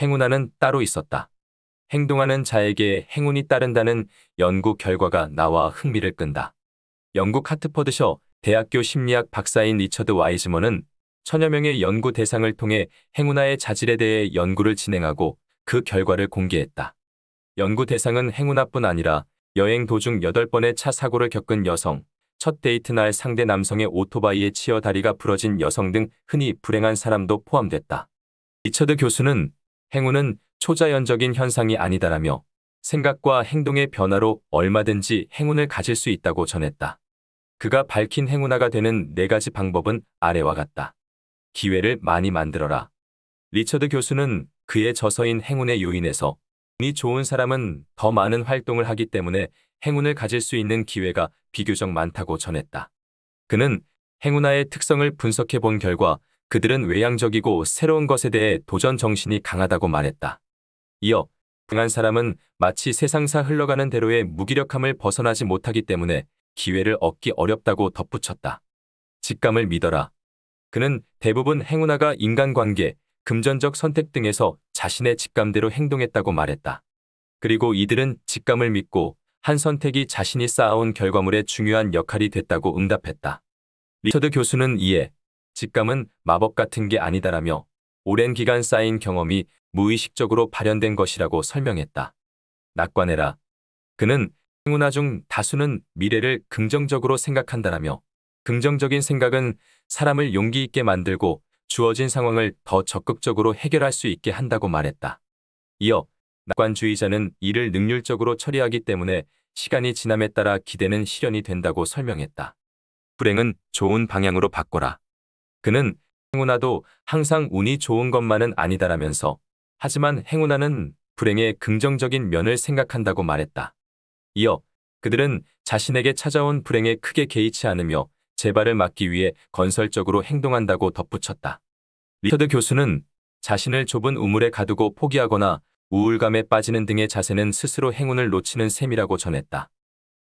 행운아는 따로 있었다. 행동하는 자에게 행운이 따른다는 연구 결과가 나와 흥미를 끈다. 영국 하트퍼드셔 대학교 심리학 박사인 리처드 와이즈먼은 천여 명의 연구 대상을 통해 행운아의 자질에 대해 연구를 진행하고 그 결과를 공개했다. 연구 대상은 행운아뿐 아니라 여행 도중 8번의 차 사고를 겪은 여성, 첫 데이트 날 상대 남성의 오토바이에 치여 다리가 부러진 여성 등 흔히 불행한 사람도 포함됐다. 리처드 교수는 행운은 초자연적인 현상이 아니다라며 생각과 행동의 변화로 얼마든지 행운을 가질 수 있다고 전했다. 그가 밝힌 행운화가 되는 네 가지 방법은 아래와 같다. 기회를 많이 만들어라. 리처드 교수는 그의 저서인 행운의 요인에서 이 좋은 사람은 더 많은 활동을 하기 때문에 행운을 가질 수 있는 기회가 비교적 많다고 전했다. 그는 행운화의 특성을 분석해 본 결과 그들은 외향적이고 새로운 것에 대해 도전 정신이 강하다고 말했다. 이어 강한 사람은 마치 세상사 흘러가는 대로의 무기력함을 벗어나지 못하기 때문에 기회를 얻기 어렵다고 덧붙였다. 직감을 믿어라. 그는 대부분 행운아가 인간관계, 금전적 선택 등에서 자신의 직감대로 행동했다고 말했다. 그리고 이들은 직감을 믿고 한 선택이 자신이 쌓아온 결과물의 중요한 역할이 됐다고 응답했다. 리처드 교수는 이에 직감은 마법 같은 게 아니다라며 오랜 기간 쌓인 경험이 무의식적으로 발현된 것이라고 설명했다. 낙관해라. 그는 행운아 중 다수는 미래를 긍정적으로 생각한다라며 긍정적인 생각은 사람을 용기 있게 만들고 주어진 상황을 더 적극적으로 해결할 수 있게 한다고 말했다. 이어 낙관주의자는 이를 능률적으로 처리하기 때문에 시간이 지남에 따라 기대는 실현이 된다고 설명했다. 불행은 좋은 방향으로 바꿔라. 그는 행운아도 항상 운이 좋은 것만은 아니다라면서 하지만 행운아는 불행의 긍정적인 면을 생각한다고 말했다. 이어 그들은 자신에게 찾아온 불행에 크게 개의치 않으며 재발을 막기 위해 건설적으로 행동한다고 덧붙였다. 리터드 교수는 자신을 좁은 우물에 가두고 포기하거나 우울감에 빠지는 등의 자세는 스스로 행운을 놓치는 셈이라고 전했다.